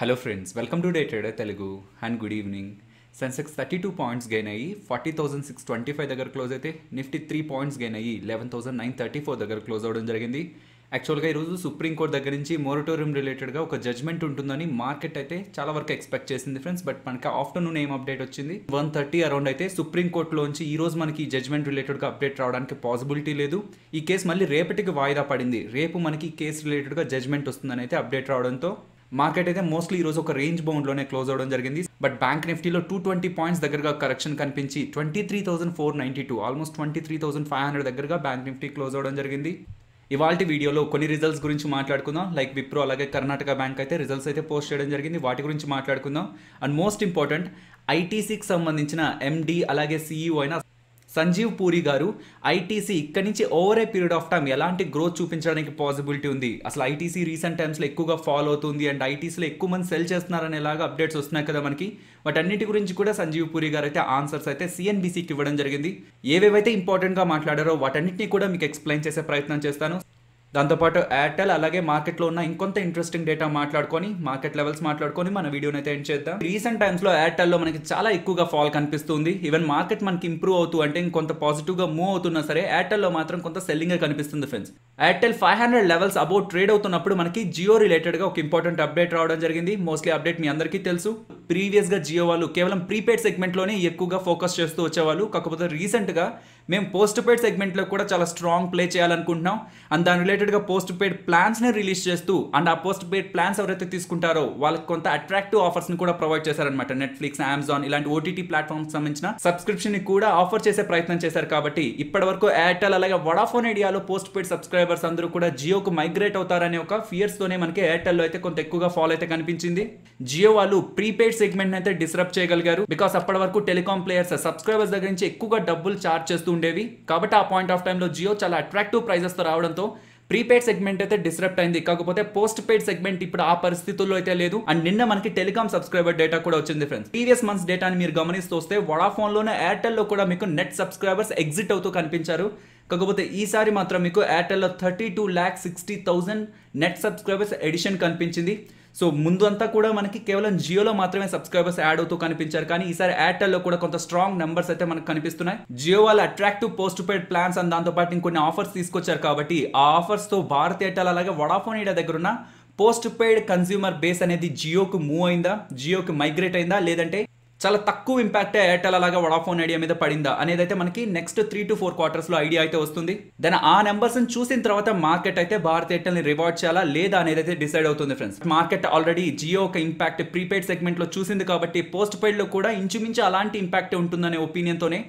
hello friends welcome to day trader Telugu and good evening Sensex thirty two points gain అయ్యి forty thousand six twenty five దగ్గర close అయితే Nifty three points gain అయ్యి eleven thousand nine thirty four దగ్గర close అవ్వడం జరిగింది యాక్చువల్గా ఈరోజు supreme court దగ్గర నుంచి మోరటోరియం రిలేటెడ్గా ఒక జడ్జ్మెంట్ ఉంటుందని మార్కెట్ అయితే చాలా వరకు ఎక్స్పెక్ట్ చేసింది ఫ్రెండ్స్ బట్ మనకి ఆఫ్టర్నూన్ ఏం అప్డేట్ వచ్చింది వన్ థర్టీ అరౌండ్ అయితే సుప్రీంకోర్టులోంచి ఈ రోజు మనకి జడ్జ్మెంట్ రిలేటెడ్గా అప్డేట్ రావడానికి పాసిబిలిటీ లేదు ఈ కేసు మళ్ళీ రేపటికి వాయిదా పడింది రేపు మనకి కేసు రిలేటెడ్గా జడ్జ్మెంట్ వస్తుందని అయితే అప్డేట్ రావడంతో మార్కెట్ అయితే మోస్ట్లీ ఈరోజు ఒక రేంజ్ బౌండ్లోనే క్లోజ్ అవడం జరిగింది బట్ బ్యాంక్ నిఫ్టీలో టూ ట్వంటీ పాయింట్స్ దగ్గరగా కరెక్షన్ కనిపించి twenty three thousand four ninety two almost twenty three thousand five hundred దగ్గరగా బ్యాంక్ నిఫ్టీ క్లోజ్ అవడం జరిగింది ఇవాళ వీడియోలో కొన్ని రిజల్ట్స్ గురించి మాట్లాడుకుందాం లైక్ విప్రో అలాగే కర్ణాటక బ్యాంక్ అయితే రిజల్ట్స్ అయితే పోస్ట్ చేయడం జరిగింది వాటి గురించి మాట్లాడుకుందాం అండ్ మోస్ట్ ఇంపార్టెంట్ ఐటీసీకి సంబంధించిన ఎండి అలాగే సిఇఓ e అయినా సంజీవ్ పూరి గారు ఐటీసీ ఇక్కడి నుంచి over a period of time ఎలాంటి గ్రోత్ చూపించడానికి పాసిబిలిటీ ఉంది అసలు ఐటీసీ రీసెంట్ టైమ్స్లో ఎక్కువగా ఫాలో అవుతుంది అండ్ ఐటీసీలో ఎక్కువ మంది సెల్ చేస్తున్నారని ఎలాగా అప్డేట్స్ వస్తున్నాయి కదా మనకి వాటన్నిటి గురించి కూడా సంజీవ్ పూరి గారు అయితే ఆన్సర్స్ అయితే సిఎన్బీసీకి ఇవ్వడం జరిగింది ఏవేవైతే ఇంపార్టెంట్గా మాట్లాడారో వాటన్నిటిని కూడా మీకు ఎక్స్ప్లెయిన్ చేసే ప్రయత్నం చేస్తాను దాంతోపాటు ఎయిర్టెల్ అలాగే మార్కెట్లో ఉన్న ఇంకొంత ఇంట్రెస్టింగ్ డేటా మాట్లాడుకొని మార్కెట్ లెవెల్స్ మాట్లాడుకొని మన వీడియోని అయితే ఎండ్ చేద్దాం రీసెంట్ టైమ్స్లో ఎయిర్టెల్లో మనకి చాలా ఎక్కువగా ఫాల్ కనిపిస్తుంది ఈవెన్ మార్కెట్ మనకి ఇంప్రూవ్ అవుతూ అంటే ఇంకొంత పాజిటివ్గా మూవ్ అవుతున్నా సరే ఎయిర్టెల్లో మాత్రం కొంత సెల్లింగ్ కనిపిస్తుంది friends Airtel five hundred levels above trade అవుతున్నప్పుడు మనకి జియో రిలేటెడ్గా ఒక ఇంపార్టెంట్ అప్డేట్ రావడం జరిగింది మోస్ట్లీ అప్డేట్ మీ అందరికీ తెలుసు ప్రీవియస్గా జియో వాళ్ళు కేవలం ప్రీపెయిడ్ సెగ్మెంట్లోనే ఎక్కువగా ఫోకస్ చేస్తూ వచ్చేవాళ్ళు కాకపోతే రీసెంట్గా మేము పోస్ట్ పెయిడ్ సెగ్మెంట్లో కూడా చాలా స్ట్రాంగ్ ప్లే చేయాలనుకుంటున్నాం అండ్ దాని రిలేటెడ్గా పోస్ట్ పెయిడ్ ప్లాన్స్ని రిలీజ్ చేస్తూ అండ్ ఆ పోస్ట్ పెయిడ్ ప్లాన్స్ ఎవరైతే తీసుకుంటారో వాళ్ళకి కొంత అట్రాక్టివ్ ఆఫర్స్ని కూడా ప్రొవైడ్ చేశారనమాట నెట్ఫ్లిక్స్ అమెజాన్ ఇలాంటి ఓటీటీ ప్లాట్ఫామ్స్ సంబంధించిన సబ్స్క్రిప్షన్ని కూడా ఆఫర్ చేసే ప్రయత్నం చేశారు కాబట్టి ఇప్పటివరకు ఎయిర్టెల్ అలాగే వడాఫోన్ ఐడియాలో పోస్ట్ పెయిడ్ సబ్స్క్రైబర్స్ అందరూ కూడా జియోకు మైగ్రేట్ అవుతారనే ఒక ఫియర్స్తోనే మనకి ఎయిర్టెల్లో అయితే కొంత ఎక్కువగా ఫాలో అయితే కనిపించింది జియో వాళ్ళు ప్రీపెయిడ్ సెగ్మెంట్ అయితే డిస్టర్బ్ చేయగలిగారు బికాస్ అప్పటి వరకు టెలికామ్ ప్లేయర్స్ సబ్స్క్రైబర్స్ దగ్గర నుంచి ఎక్కువగా డబ్బులు చార్జ్ చేస్తూ ఉండేవి కాబట్టి ఆ పాయింట్ ఆఫ్ టైంలో జియో చాలా అట్రాక్టివ్ ప్రైజెస్తో రావడంతో ప్రీపెయిడ్ సెగ్మెంట్ అయితే డిస్టర్బ్ అయింది కాకపోతే పోస్ట్ పెయిడ్ సెగ్మెంట్ ఇప్పుడు ఆ పరిస్థితుల్లో అయితే లేదు అండ్ నిన్న మనకి టెలికామ్ సబ్స్క్రైబర్ డేటా కూడా వచ్చింది ఫ్రెండ్స్ ప్రీవియస్ మంత్స్ డేటాని మీరు గమనిస్తూ వస్తే వడాఫోన్ లోనే ఎయిర్టెల్లో కూడా మీకు నెట్ సబ్స్క్రైబర్స్ ఎగ్జిట్ అవుతూ కనిపించారు కాకపోతే ఈసారి మాత్రం మీకు ఎయిర్టెల్లో thirty two lakh sixty thousand net subscribers addition కనిపించింది సో ముందు అంతా కూడా మనకి కేవలం జియోలో మాత్రమే సబ్స్క్రైబర్స్ యాడ్ అవుతూ కనిపించారు కానీ ఈసారి ఎయిర్టెల్లో కూడా కొంత స్ట్రాంగ్ నెంబర్స్ అయితే మనకు కనిపిస్తున్నాయి జియో వాళ్ళ అట్రాక్టివ్ పోస్ట్ పెయిడ్ ప్లాన్స్ అని దాంతోపాటు ఇంకొన్ని ఆఫర్స్ తీసుకొచ్చారు కాబట్టి ఆ ఆఫర్స్తో భారత్ ఎయిర్టెల్ అలాగే వడాఫోన్ ఇండియా దగ్గర ఉన్న పోస్ట్ పెయిడ్ కన్స్యూమర్ బేస్ అనేది జియోకు మూవ్ అయిందా జియోకి మైగ్రేట్ అయిందా లేదంటే చాలా తక్కువ ఇంపాక్ట్ ఎయిర్టెల్ అలాగే వడాఫోన్ ఐడియా మీద పడిందా అనేది అయితే మనకి నెక్స్ట్ త్రీ టు ఫోర్ క్వార్టర్స్లో ఐడియా అయితే వస్తుంది దెన్ ఆ నెంబర్స్ని చూసిన తర్వాత మార్కెట్ అయితే భారత్ ఎయిర్టెల్ని రివార్డ్ చేయాలా లేదా అనేది అయితే డిసైడ్ అవుతుంది ఫ్రెండ్స్ మార్కెట్ ఆల్రెడీ జియో ఒక ఇంపాక్ట్ ప్రీపెయిడ్ సెగ్మెంట్లో చూసింది కాబట్టి పోస్ట్ పెయిడ్లో కూడా ఇంచుమించు అలాంటి ఇంపాక్ట్ ఉంటుందనే ఒపీనియన్తోనే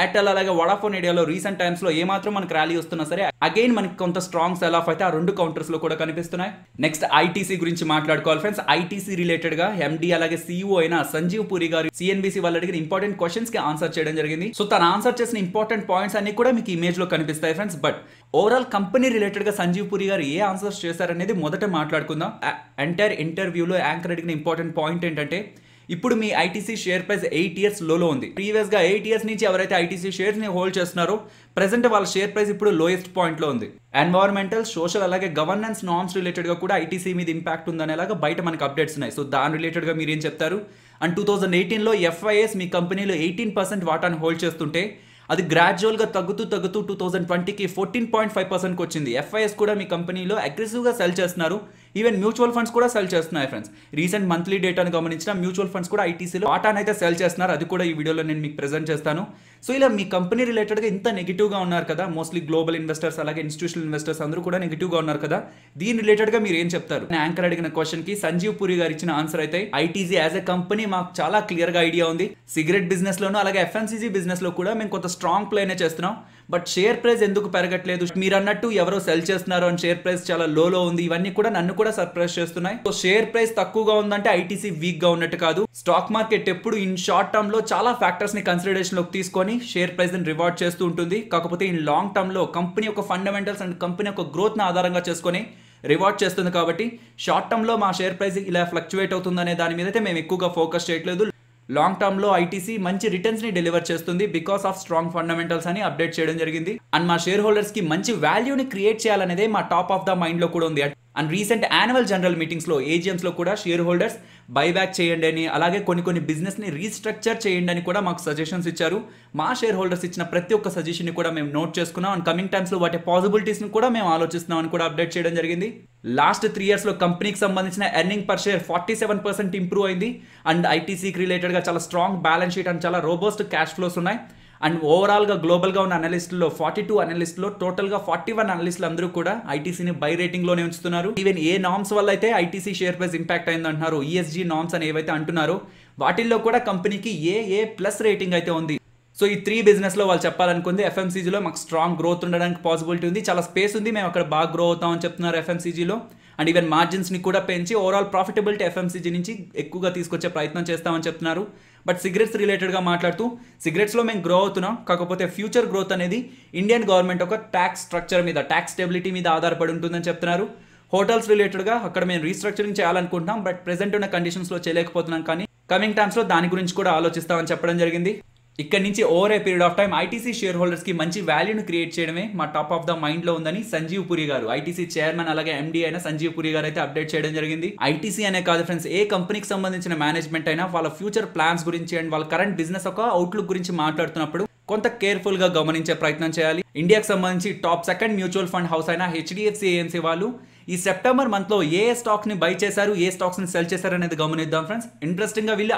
ఎయిర్టెల్ అలాగే వడాఫోన్ ఏడియాలో రీసెంట్ టైమ్స్లో ఏమాత్రం మనకు ర్యాలీ వస్తున్నా సరే అగైన్ మనకి కొంత స్ట్రాంగ్ సెల్ ఆఫ్ అయితే ఆ రెండు కౌంటర్స్లో కూడా కనిపిస్తున్నాయి నెక్స్ట్ ఐటీసీ గురించి మాట్లాడుకోవాలి ఫ్రెండ్స్ ఐటీసీ రిలేటెడ్గా ఎండి అలాగే సీఈఓ e అయిన సంజీవ్ పూరి గారు సిఎన్బిసి వాళ్ళు అడిగిన ఇంపార్టెంట్ క్వశ్చన్స్కి ఆన్సర్ చేయడం జరిగింది సో తను ఆన్సర్ చేసిన ఇంపార్టెంట్ పాయింట్స్ అన్ని కూడా మీకు ఇమేజ్లో కనిపిస్తాయి ఫ్రెండ్స్ బట్ ఓవరాల్ కంపెనీ రిలేటెడ్గా సంజీవ్ పూరి గారు ఏ ఆన్సర్స్ చేశారనేది మొదట మాట్లాడుకుందాం ఎంటైర్ ఇంటర్వ్యూలో యాంకర్ అడిగిన ఇంపార్టెంట్ పాయింట్ ఏంటంటే ఇప్పుడు మీ ITC share price eight years లోలో ఉంది ప్రీవియస్గా ఎయిట్ ఇయర్స్ నుంచి ఎవరైతే ఐటీసీ షేర్స్ని హోల్డ్ చేస్తున్నారో ప్రెసెంట్ వాళ్ళ షేర్ ప్రైస్ ఇప్పుడు లోయెస్ట్ పాయింట్లో ఉంది ఎన్వైరన్మెంటల్ సోషల్ అలాగే గవర్నెన్స్ నామ్స్ రిలేటెడ్గా కూడా ఐటీసీ మీద ఇంపాక్ట్ ఉందనేలాగా బయట మనకు అప్డేట్స్ ఉన్నాయి సో దాని రిలేటెడ్గా మీరు ఏం చెప్తారు అండ్ టూ థౌజండ్ ఎయిటీన్లో ఎఫ్ఐఎస్ మీ కంపెనీలో ఎయిటీన్ పర్సెంట్ వాటాను హోల్డ్ చేస్తుంటే అది గ్రాడ్యువల్గా తగ్గుతూ తగ్గుతూ టూ థౌజండ్ ట్వంటీకి ఫోర్టీన్ పాయింట్ ఫైవ్ పర్సెంట్ వచ్చింది ఎఫ్ఐఎస్ కూడా మీ కంపెనీలో గా సెల్ చేస్తున్నారు ఈవెన్ మ్యూచువల్ ఫండ్స్ కూడా సెల్ చేస్తున్నాయి ఫ్రెండ్స్ రీసెంట్ మంత్లీ డేటాను గమనించిన మ్యూచువల్ ఫండ్స్ కూడా ఐటీసీలో టాటాను అయితే సెల్ చేస్తున్నారు అది కూడా ఈ వీడియోలో నేను మీకు ప్రెజెంట్ చేస్తాను సో ఇలా మీ కంపెనీ రిలేటెడ్గా ఇంత నెగిటివ్గా ఉన్నారు కదా మోస్ట్లీ గ్లోబల్ ఇన్వెస్టర్స్ అలాగే ఇన్స్టిట్యూషనల్ ఇన్వెస్టర్స్ అందరూ కూడా నెగిటివ్గా ఉన్నారు కదా దీని రిలేటెడ్గా మీరు ఏం చెప్తారు నేను యాంకర్ అడిగిన క్వశ్చన్కి సంజీవ్ పూరి గారు ఇచ్చిన ఆన్సర్ అయితే ఐటీజీ యాజ్ ఎ కంపెనీ మాకు చాలా క్లియర్గా ఐడియా ఉంది సిగరెట్ బిజినెస్లోనూ అలాగే ఎఫ్ఎంసీజీ బిజినెస్లో కూడా మేము కొంత స్ట్రాంగ్ ప్లేనే చేస్తున్నాం బట్ షేర్ ప్రైస్ ఎందుకు పెరగట్లేదు మీరు అన్నట్టు ఎవరో సెల్ చేస్తున్నారు అని షేర్ ప్రైస్ చాలా లోలో ఉంది ఇవన్నీ కూడా నన్ను కూడా సర్ప్రైజ్ చేస్తున్నాయి సో షేర్ ప్రైస్ తక్కువగా ఉందంటే ఐటీసీ వీక్ గా ఉన్నట్టు కాదు స్టాక్ మార్కెట్ ఎప్పుడు ఇన్ షార్ట్ టర్మ్ లో చాలా ఫ్యాక్టర్స్ ని కన్సిడరేషన్ లోకి తీసుకొని షేర్ ప్రైస్ ని రివార్డ్ చేస్తూ ఉంటుంది కాకపోతే ఇన్ లాంగ్ టర్మ్ లో కంపెనీ యొక్క ఫండమెంటల్స్ అండ్ కంపెనీ యొక్క గ్రోత్ ని ఆధారంగా చేసుకొని రివార్డ్ చేస్తుంది కాబట్టి షార్ట్ టర్మ్ లో మా షేర్ ప్రైస్ ఇలా ఫ్లక్చువేట్ అవుతుంది అనే దాని మీద అయితే మేము ఎక్కువగా ఫోకస్ చేయట్లేదు లాంగ్ టర్మ్ లో ఐటీసీ మంచి రిటర్న్స్ ని డెలివర్ చేస్తుంది బికాస్ ఆఫ్ స్ట్రాంగ్ ఫండమెంటల్స్ అని అప్డేట్ చేయడం జరిగింది అండ్ మా షేర్ హోల్డర్స్ కి మంచి వాల్యూని క్రియేట్ చేయాలనేదే మా టాప్ ఆఫ్ ద మైండ్ లో కూడా ఉంది అండ్ రీసెంట్ యాన్యువల్ జనరల్ మీటింగ్స్లో ఏజిఎమ్స్లో కూడా షేర్ హోల్డర్స్ బైబ్యాక్ చేయండి అని అలాగే కొన్ని కొన్ని బిజినెస్ని రీస్ట్రక్చర్ చేయండి అని కూడా మాకు సజెషన్స్ ఇచ్చారు మా షేర్ హోల్డర్స్ ఇచ్చిన ప్రతి ఒక్క సజెషన్ని కూడా మేము నోట్ చేసుకున్నాం అండ్ కమింగ్ టైమ్స్లో వాటి పాసిబిలిటీస్ని కూడా మేము ఆలోచిస్తున్నాం అని కూడా అప్డేట్ చేయడం జరిగింది లాస్ట్ త్రీ ఇయర్స్లో కంపెనీకి సంబంధించిన earning per share forty seven percent improve అయింది అండ్ ఐటీసీకి రిలేటెడ్గా చాలా స్ట్రాంగ్ బ్యాలెన్స్ షీట్ అండ్ చాలా రోబోస్ట్ క్యాష్ ఫ్లోస్ ఉన్నాయి అండ్ ఓవరాల్గా గ్లోబల్గా ఉన్న అనలిస్టుల్లో ఫార్టీ టూ అనలిస్టులో టోటల్గా ఫార్టీ వన్ అనలిస్టులు అందరూ కూడా ఐటీసీని బై రేటింగ్లోనే ఉంచుతున్నారు ఈవెన్ ఏ నామ్స్ వల్ల అయితే ఐటీసీ షేర్ ప్రైస్ ఇంపాక్ట్ అయింది అంటున్నారు ఈఎస్జీ నామ్స్ అని ఏవైతే అంటున్నారో వాటిల్లో కూడా కంపెనీకి ఏ ఏ ప్లస్ రేటింగ్ అయితే ఉంది సో ఈ త్రీ బిజినెస్లో వాళ్ళు చెప్పాలనుకుంది ఎఫ్ఎంసీజీలో మాకు స్ట్రాంగ్ గ్రోత్ ఉండడానికి పాసిబిలిటీ ఉంది చాలా స్పేస్ ఉంది మేము అక్కడ బాగా గ్రో అవుతామని చెప్తున్నారు ఎఫ్ఎంసీజీలో అండ్ ఈవెన్ మార్జిన్స్ని కూడా పెంచి ఓవరాల్ ప్రాఫిటబిలిటీ ఎఫ్ఎంసీజీ నుంచి ఎక్కువగా తీసుకొచ్చే ప్రయత్నం చేస్తామని చెప్తున్నారు బట్ సిగరెట్స్ రిలేటెడ్గా మాట్లాడుతూ సిగరెట్స్లో మేము గ్రో అవుతున్నాం కాకపోతే ఫ్యూచర్ గ్రోత్ అనేది ఇండియన్ గవర్నమెంట్ ఒక ట్యాక్స్ స్ట్రక్చర్ మీద ట్యాక్స్ స్టెబిలిటీ మీద ఆధారపడి ఉంటుందని చెప్తున్నారు హోటల్స్ రిలేటెడ్గా అక్కడ మేము రీస్ట్రక్చరింగ్ చేయాలనుకుంటున్నాం బట్ ప్రెసెంట్ ఉన్న కండిషన్స్లో చేయలేకపోతున్నాం కానీ కమింగ్ టైమ్స్లో దాని గురించి కూడా ఆలోచిస్తామని చెప్పడం జరిగింది ఇక్కడ నుంచి over a period of time ITC share holders కి మంచి వాల్యూను క్రియేట్ చేయడమే మా టాప్ ఆఫ్ ద లో ఉందని సంజీవ్ పురి గారు ఐటీసీ చైర్మన్ అలాగే ఎండీ అయిన సంజీవ్ పురి గారు అయితే అప్డేట్ చేయడం జరిగింది ఐటీసీ అనే కాదు ఫ్రెండ్స్ ఏ కంపెనీకి సంబంధించిన మేనేజ్మెంట్ అయినా వాళ్ళ ఫ్యూచర్ ప్లాన్స్ గురించి అండ్ వాళ్ళ కరెంట్ బిజినెస్ ఒక అవుట్లుక్ గురించి మాట్లాడుతున్నప్పుడు కొంత కేర్ఫుల్ గా గమనించే ప్రయత్నం చేయాలి ఇండియాకి సంబంధించి top second mutual fund house అయిన హెచ్డిఎఫ్సి ఏఎంసీ వాళ్ళు ఈ సెప్టెంబర్ లో ఏ ని బై చేశారు ఏ స్టాక్స్ ని సెల్ చేశారు అనేది గమనిద్దాం ఫ్రెండ్స్ ఇంట్రెస్టింగ్గా వీళ్ళు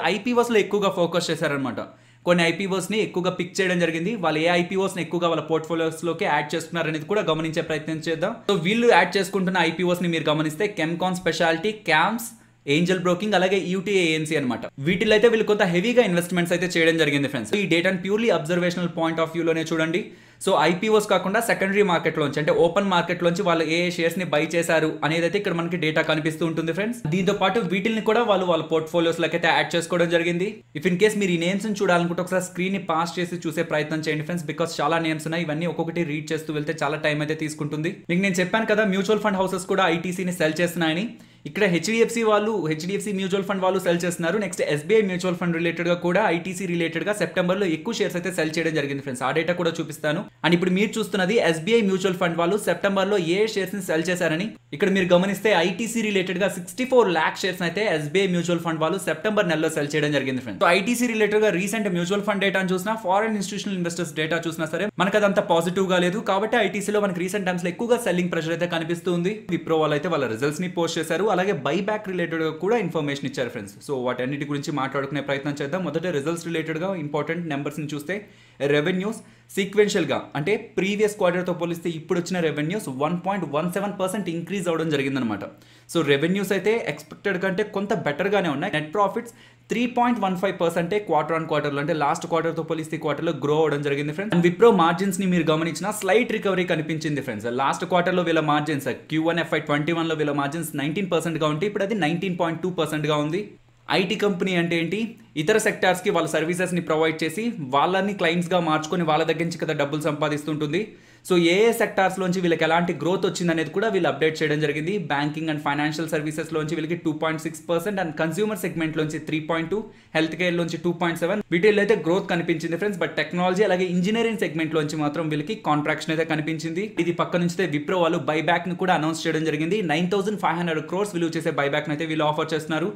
లో ఎక్కువగా ఫోకస్ చేశారనమాట కొన్ని ఐపీఓస్ని ఎక్కువగా పిక్ చేయడం జరిగింది వాళ్ళు ఏ ఐపీఓస్ని ఎక్కువగా వాళ్ళ పోర్ట్ఫోలియోస్లోకి యాడ్ చేస్తున్నారు అనేది కూడా గమనించే ప్రయత్నం చేద్దాం సో వీళ్ళు యాడ్ చేసుకుంటున్న ఐపీఓస్ని మీరు గమనిస్తే Chemcon speciality CAMS Angel broking అలాగే యూటీఏ e ఏఎన్సీ అనమాట వీటిలో అయితే వీళ్ళు కొంత హెవీగా ఇన్వెస్ట్మెంట్స్ అయితే చేయడం జరిగింది ఫ్రెండ్స్ ఈ డేటాను ప్యూర్లీ అబ్జర్వేషనల్ పాయింట్ ఆఫ్ వ్యూలోనే చూడండి సో ఐపీఓస్ కాకుండా సెకండరీ మార్కెట్లోంచి అంటే ఓపెన్ మార్కెట్లోంచి వాళ్ళు ఏ షేర్స్ని బై చేశారు అనేది అయితే ఇక్కడ మనకి డేటా కనిపిస్తూ ఉంటుంది ఫ్రెండ్స్ దీంతో పాటు వీటిని కూడా వాళ్ళు వాళ్ళ పోర్ట్ఫోలియోస్లోకి అయితే యాడ్ చేసుకోవడం జరిగింది ఇఫ్ ఇన్ కేస్ మీరు ఈ నేమ్స్ చూడాలనుకుంటే ఒకసారి స్క్రీన్ని పాస్ చేసి చూసే ప్రయత్నం చేయండి ఫ్రెండ్స్ బికాస్ చాలా నేమ్స్ ఉన్నాయి ఇవన్నీ ఒక్కొక్కటి రీడ్ చేస్తూ వెళ్తే చాలా టైం అయితే తీసుకుంటుంది మీకు నేను చెప్పాను కదా మ్యూచువల్ ఫండ్ హౌసెస్ కూడా ఐటీసీని సెల్ చేస్తున్నాయని ఇక్కడ హెచ్డిఎఫ్సి వాళ్ళు హెచ్డిఎఫ్సి మ్యూచువల్ ఫండ్ వాళ్ళు సెల్ చేస్తున్నారు next SBI mutual fund related గా కూడా ఐటీసీ రిలేటెడ్ గా సెప్టెంబర్ లో ఎక్కువ షేర్స్ అయితే సెల్ చేయడం జరిగింది ఫ్రెండ్స్ ఆ డేటా కూడా చూపిస్తాను అండ్ ఇప్పుడు మీరు చూస్తున్నది ఎస్బీఐ మ్యూచువల్ ఫండ్ వాళ్ళు సెప్టెంబర్ లో ఏ షేర్స్ ని సెల్ చేశారని ఇక్కడ మీరు గమనిస్తే ఐటీసీ రిలేటెడ్ గా సిక్స్టీ ఫోర్ ల్యాక్ షేర్స్ అయితే ఎస్బీఐ మ్యూచువల్ ఫండ్ వాళ్ళు సెప్టెంబర్ నెలలో సెల్ చేయడం జరిగింది ఫ్రెండ్స్ సో ఐటీసీ గా రీసెంట్ మ్యూచువల్ ఫండ్ డేటా చూసినా ఫారెన్ ఇన్స్టిట్యూషనల్ ఇన్వెస్టర్స్ డేటా చూసినా సరే మనకు అదంత గా లేదు కాబట్టి లో మనకి రీసెంట్ టైమ్స్ లో ఎక్కువగా సెల్లింగ్ ప్రెషర్ అయితే కనిపిస్తుంది విప్రో వాళ్ళు అయితే వాళ్ళ రిజల్ట్స్ ని పోస్ట్ చేశారు అలాగే బైబ్యాక్ రిలేటెడ్గా కూడా ఇన్ఫర్మేషన్ ఇచ్చారు ఫ్రెండ్స్ సో అన్నిటి గురించి మాట్లాడుకునే ప్రయత్నం చేద్దాం మొదట రిజల్ట్స్ రిలేటెడ్గా ఇంపార్టెంట్ నెంబర్స్ని చూస్తే రెవెన్యూస్ సీక్వెన్షియల్గా అంటే ప్రీవియస్ క్వార్టర్తో పోలిస్తే ఇప్పుడు వచ్చిన revenues one point one seven percent increase అవ్వడం జరిగిందనమాట సో రెవెన్యూస్ అయితే ఎక్స్పెక్టెడ్ కంటే కొంత బెటర్గానే ఉన్నాయి net profits three point one five పర్సెంటే క్వార్టర్ ఆన్ క్వార్టర్లో అంటే లాస్ట్ క్వార్టర్తో పోలిస్తే క్వార్టర్లో గ్రో అవడం జరిగింది ఫ్రెండ్స్ అండ్ విప్రో మార్జిన్స్ని మీరు గమనించిన స్లైట్ రికవరీ కనిపించింది ఫ్రెండ్స్ లాస్ట్ క్వార్టర్లో వీళ్ళ margins Q one FY twenty వన్లో వీళ్ళ మార్జిన్స్ నైన్టీన్ పర్సెంట్గా ఉంటే ఇప్పుడు అది నైన్టీన్ పాయింట్ టూ పర్సెంట్గా ఉంది ఐటీ కంపెనీ అంటే ఏంటి ఇతర సెక్టార్స్కి వాళ్ళ సర్వీసెస్ని ప్రొవైడ్ చేసి వాళ్ళని క్లయింట్స్గా మార్చుకొని వాళ్ళ దగ్గర నుంచి కదా డబ్బులు సంపాదిస్తుంటుంది సో ఏ ఏ సెక్టార్స్లోంచి వీళ్ళకి ఎలాంటి గ్రోత్ వచ్చిందనేది కూడా వీళ్ళు అప్డేట్ చేయడం జరిగింది బ్యాంకింగ్ అండ్ ఫైనాన్షియల్ సర్వీసెస్లోంచి వీళ్ళకి two point six percent and consumer సెగ్మెంట్లోంచి త్రీ పాయింట్ టూ హెల్త్ కేర్లోంచి టూ పాయింట్ సెవెన్ వీటిల్లో అయితే గ్రోత్ కనిపించింది ఫ్రెండ్స్ బట్ టెక్నాలజీ అలాగే ఇంజనీరింగ్ సెగ్మెంట్లోంచి మాత్రం వీళ్ళకి కాంట్రాక్షన్ అయితే కనిపించింది ఇది పక్క నుంచి విప్రో వాళ్ళు బైబ్యాక్ని కూడా అనౌన్స్ చేయడం జరిగింది nine thousand five hundred crores విలువ చేసే బైబ్యాక్ని అయితే వీళ్ళు ఆఫర్ చేస్తున్నారు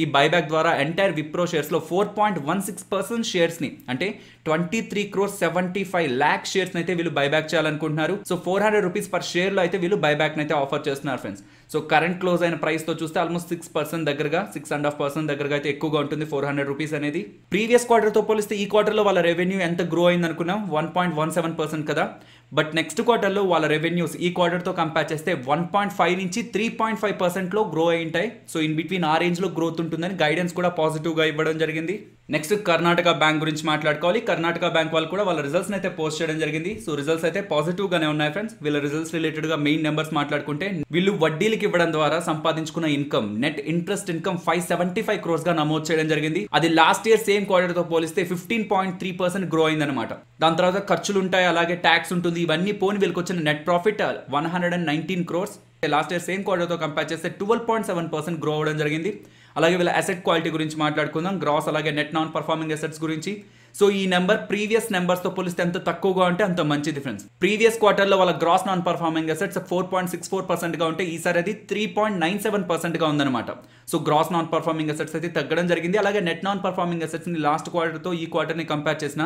ఈ బైబ్యాక్ ద్వారా ఎంటైర్ విప్రో షేర్స్లో four point one six percent షేర్స్ని అంటే twenty three crore seventy five lakh షేర్స్ని అయితే వీళ్ళు బైబ్యాక్ చేయాలనుకుంటున్నారు so four hundred rupees per షేర్లో అయితే వీళ్ళు బైబ్యాక్ని అయితే ఆఫర్ చేస్తున్నారు ఫ్రెండ్స్ సో కరెంట్ క్లోజ్ అయిన ప్రైస్తో చూస్తే ఆల్మోస్ట్ సిక్స్ పర్సెంట్ దగ్గరగా సిక్స్ అండ్ హాఫ్ పర్సెంట్ దగ్గరగా అయితే ఎక్కువగా ఉంటుంది ఫోర్ హండ్రెడ్ రూపీస్ అనేది ప్రీవియస్ క్వార్టర్తో పోలిస్తే ఈ క్వార్టర్లో వాళ్ళ రెవెన్యూ ఎంత గ్రో అయింది అనుకున్నాం one point one seven percent కదా బట్ నెక్స్ట్ క్వార్టర్లో వాళ్ళ రెవెన్యూస్ ఈ క్వార్టర్తో కంపేర్ చేస్తే వన్ పాయింట్ ఫైవ్ నుంచి త్రీ పాయింట్ ఫైవ్ పర్సెంట్లో గ్రో అయి ఉంటాయి సో ఇన్ బిట్వీన్ ఆ రేంజ్లో గ్రోత్ ఉంటుందని గైడెన్స్ కూడా పాజిటివ్గా ఇవ్వడం జరిగింది నెక్స్ట్ కర్ణాటక బ్యాంక్ గురించి మాట్లాడుకోవాలి కర్ణాటక బ్యాంక్ వాళ్ళు కూడా వాళ్ళ రిజల్ట్స్ అయితే పోస్ట్ చేయడం జరిగింది సో రిజల్ట్స్ అయితే పాజిటివ్గానే ఉన్నాయి ఫ్రెండ్స్ వీళ్ళ రిజల్ట్స్ రిలేటెడ్ గా మెయిన్ నెంబర్స్ మాట్లాడుకుంటే వీళ్ళు వడ్డీలకి ఇవ్వడం ద్వారా సంపాదించుకున్న income net interest income five seventy five క్రోర్స్గా నమోదు చేయడం జరిగింది అది లాస్ట్ ఇయర్ సేమ్ తో పోలిస్తే fifteen point three percent grow అయిందనమాట దాని తర్వాత ఖర్చులు ఉంటాయి అలాగే ట్యాక్స్ ఉంటుంది ఇవన్నీ పోని వీళ్ళకి వచ్చిన net profit one hundred and nineteen crores last year same తో కంపేర్ చేస్తే twelve point seven percent grow అవ్వడం జరిగింది అలాగే వీళ్ళ అసెట్ క్వాలిటీ గురించి మాట్లాడుకుందాం గ్రాస్ అలాగే నెట్ నాన్ పర్ఫార్మింగ్ అసెట్స్ గురించి సో ఈ నెంబర్ ప్రీవియస్ నెంబర్స్తో పోలిస్తే ఎంత తక్కువగా ఉంటే అంత మంచి డిఫరెన్స్ ప్రీవియస్ క్వార్టర్లో వాళ్ళ gross non performing assets four point six four పర్సెంట్గా ఉంటే ఈసారి అది త్రీ పాయింట్ నైన్ సెవెన్ పర్సెంట్గా ఉందన్నమాట so gross non performing assets అయితే తగ్గడం జరిగింది అలాగే నెట్ నాన్ పర్ఫార్మింగ్ అసెట్స్ని లాస్ట్ క్వార్టర్తో ఈ క్వార్టర్ని కంపేర్ చేసిన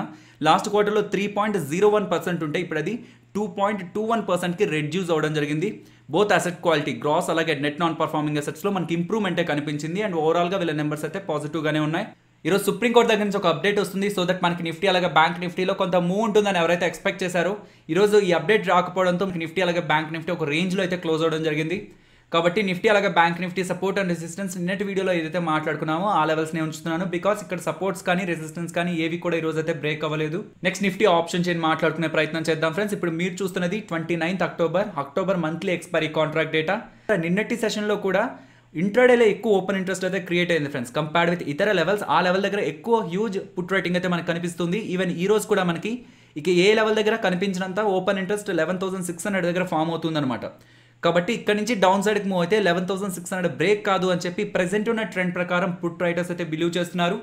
లాస్ట్ క్వార్టర్లో three point zero one percent ఉంటే ఇప్పుడు అది టూ పాయింట్ టూ వన్ పర్సెంట్కి రెడ్యూస్ అవ్వడం జరిగింది బోత్ అసెట్ క్వాలిటీ గ్రాస్ అలాగే నెట్ నాన్ పర్ఫార్మింగ్ అసెట్స్లో మనకి ఇంప్రూవ్మెంటే కనిపించింది అండ్ ఓవరాల్గా వీళ్ళ నెంబర్స్ అయితే పాజిటివ్గానే ఉన్నాయి ఈరోజు సుప్రీంకోర్టు దగ్గర నుంచి ఒక అప్డేట్ వస్తుంది సో దట్ మనకి నిఫ్టీ అలాగే బ్యాంక్ నిఫ్టీలో కొంత మూవ్ ఉంటుందని ఎవరైతే ఎక్స్పెక్ట్ చేశారో ఈరోజు ఈ అప్డేట్ రాకపోవడంతో నిఫ్టీ అలాగే బ్యాంక్ నిఫ్టీ ఒక రేంజ్లో అయితే క్లోజ్ అవడం జరిగింది కాబట్టి నిఫ్టీ అలాగే bank Nifty support and resistance నిన్నటి వీడియోలో ఏదైతే మాట్లాడుకున్నామో ఆ లెవెల్స్నే ఉంచుతున్నాను బికాస్ ఇక్కడ సపోర్ట్స్ కానీ రెసిస్టెన్స్ కానీ ఏవి కూడా ఈ రోజు అయితే బ్రేక్ అవ్వలేదు నెక్స్ట్ నిఫ్టీ ఆప్షన్ చేయని మాట్లాడుకునే ప్రయత్నం చేద్దాం ఫ్రెండ్స్ ఇప్పుడు మీరు చూస్తున్నది twenty ninth October October monthly expiry contract data నిన్నటి సెషన్లో కూడా ఇంట్రాడేలో ఎక్కువ ఓపెన్ ఇంట్రెస్ట్ అయితే క్రియేట్ అయింది ఫ్రెండ్స్ కంపేర్డ్ విత్ ఇతర లెవెల్స్ ఆ లెవెల్ దగ్గర ఎక్కువ హ్యూజ్ పుట్ రేటింగ్ అయితే మనకు కనిపిస్తుంది ఈవెన్ ఈ రోజు కూడా మనకి ఇక ఏ లెవెల్ దగ్గర కనిపించినంత open interest eleven six hundred దగ్గర ఫామ్ అవుతుందన్నమాట కాబట్టి ఇక్కడ నుంచి డౌన్ సైడ్కి మూవ్ అయితే eleven thousand six hundred break కాదు అని చెప్పి ప్రెసెంట్ ఉన్న ట్రెండ్ ప్రకారం పుట్ రైటర్స్ అయితే బిలీవ్ చేస్తున్నారు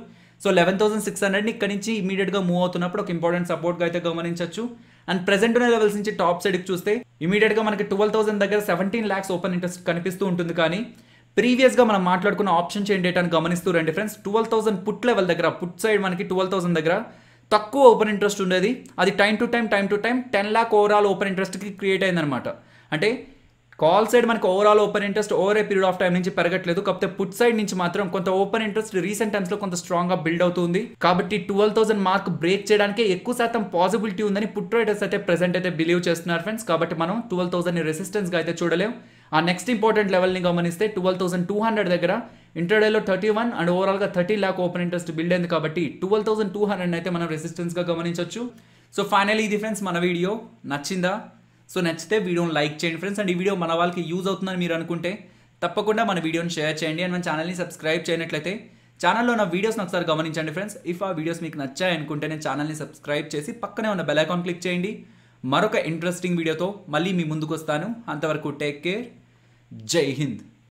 సో లెవెన్ థౌసండ్ సిక్స్ హండ్రెడ్ని ఇక్కడ నుంచి ఇమీడియట్గా మూవ్ అవుతున్నప్పుడు ఒక ఇంపార్టెంట్ సపోర్ట్గా అయితే గమనించవచ్చు అండ్ ప్రెసెంట్ ఉన్న లెవెల్స్ నుంచి టాప్ సైడ్కి చూస్తే ఇమీడియట్గా మనకి ట్వెల్వ్ థౌసండ్ దగ్గర సెవెంటీన్ ల్యాక్స్ ఓపెన్ ఇంట్రెస్ట్ కనిపిస్తూ ఉంటుంది కానీ ప్రీవియస్గా మనం మాట్లాడుకున్న ఆప్షన్ డేట్ అని గమనిస్తూ రండి friends twelve thousand put level దగ్గర పుట్ సైడ్ మనకి ట్వెల్వ్ థౌసండ్ దగ్గర తక్కువ ఓపెన్ ఇంట్రెస్ట్ ఉండేది అది time to time time to time ten lakh overall open ఇంట్రెస్ట్కి క్రియేట్ అయిందనమాట అంటే కాల్ సైడ్ మనకి overall open interest over a period of time నుంచి పెరగట్లేదు కాకపోతే పుట్ సైడ్ నుంచి మాత్రం కొంత ఓపెన్ ఇంట్రెస్ట్ రీసెంట్ టైమ్స్ లో కొంత స్ట్రాంగ్ గా బిల్డ్ అవుతుంది కాబట్టి ట్వెల్వ్ థౌసండ్ మార్క్ బ్రేక్ చేయడానికి ఎక్కువ శాతం పాసిబిలిటీ ఉందని పుట్ రైడర్స్ అయితే ప్రెసెంట్ అయితే బిలీవ్ చేస్తున్నారు ఫ్రెండ్స్ కాబట్టి మనం ట్వెల్వ్ థౌసండ్ గా అయితే చూడలేం ఆ నెక్స్ట్ ఇంపార్టెంట్ లెవెల్ని గమనిస్తే ట్వెల్వ్ థౌసండ్ టూ హండ్రెడ్ దగ్గర ఇంటర్డేలో థర్టీ వన్ అండ్ ఓవరాల్గా thirty lakh open interest build అయింది కాబట్టి ట్వెల్వ్ థౌసండ్ టూ హండ్రెడ్ అయితే మనం రెసిస్టెన్స్గా గమనించవచ్చు సో ఫైనల్ ఇది ఫ్రెండ్స్ మన వీడియో నచ్చిందా సో నచ్చితే వీడియోని లైక్ చేయండి ఫ్రెండ్స్ అండ్ ఈ వీడియో మన వాళ్ళకి యూజ్ అవుతుందని మీరు అనుకుంటే తప్పకుండా మన వీడియోని షేర్ చేయండి అండ్ మన ఛానల్ని సబ్స్క్రైబ్ చేయనట్లయితే ఛానల్లో ఉన్న వీడియోస్ని ఒకసారి గమనించండి ఫ్రెండ్స్ ఇఫ్ ఆ వీడియోస్ మీకు నచ్చాయనుకుంటే నేను ఛానల్ని సబ్స్క్రైబ్ చేసి పక్కనే ఉన్న బెలైకాన్ క్లిక్ చేయండి మరొక ఇంట్రెస్టింగ్ వీడియోతో మళ్ళీ మీ ముందుకు వస్తాను అంతవరకు టేక్ కేర్ జై హింద్